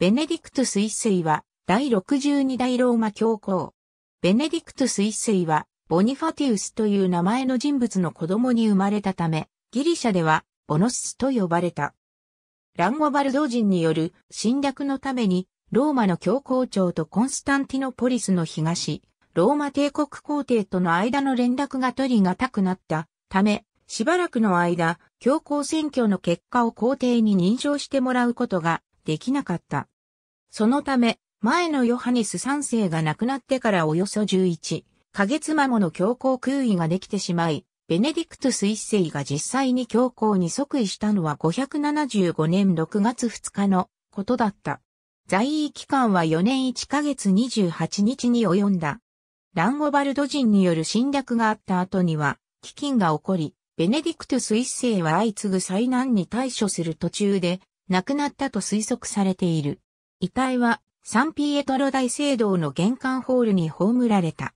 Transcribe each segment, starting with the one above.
ベネディクトス一世は、第62代ローマ教皇。ベネディクトス一世は、ボニファティウスという名前の人物の子供に生まれたため、ギリシャでは、ボノススと呼ばれた。ランゴバルド人による侵略のために、ローマの教皇庁とコンスタンティノポリスの東、ローマ帝国皇帝との間の連絡が取りがたくなったため、しばらくの間、教皇選挙の結果を皇帝に認証してもらうことができなかった。そのため、前のヨハネス3世が亡くなってからおよそ11ヶ月間もの教皇空位ができてしまい、ベネディクトス1世が実際に教皇に即位したのは575年6月2日のことだった。在位期間は4年1ヶ月28日に及んだ。ランゴバルド人による侵略があった後には、飢饉が起こり、ベネディクトス1世は相次ぐ災難に対処する途中で、亡くなったと推測されている。遺体はサンピエトロ大聖堂の玄関ホールに葬られた。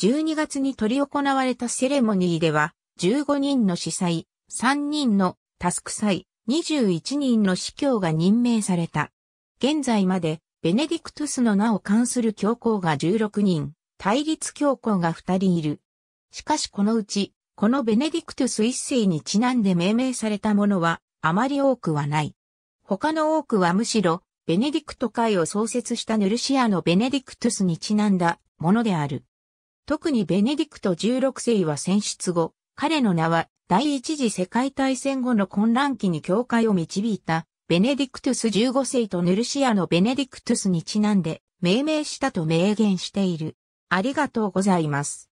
12月に取り行われたセレモニーでは、15人の司祭、3人のタスク祭、21人の司教が任命された。現在まで、ベネディクトゥスの名を冠する教皇が16人、対立教皇が2人いる。しかしこのうち、このベネディクトゥス一世にちなんで命名されたものは、あまり多くはない。他の多くはむしろ、ベネディクト会を創設したヌルシアのベネディクトゥスにちなんだものである。特にベネディクト16世は選出後、彼の名は第一次世界大戦後の混乱期に教会を導いたベネディクトゥス15世とヌルシアのベネディクトゥスにちなんで命名したと明言している。ありがとうございます。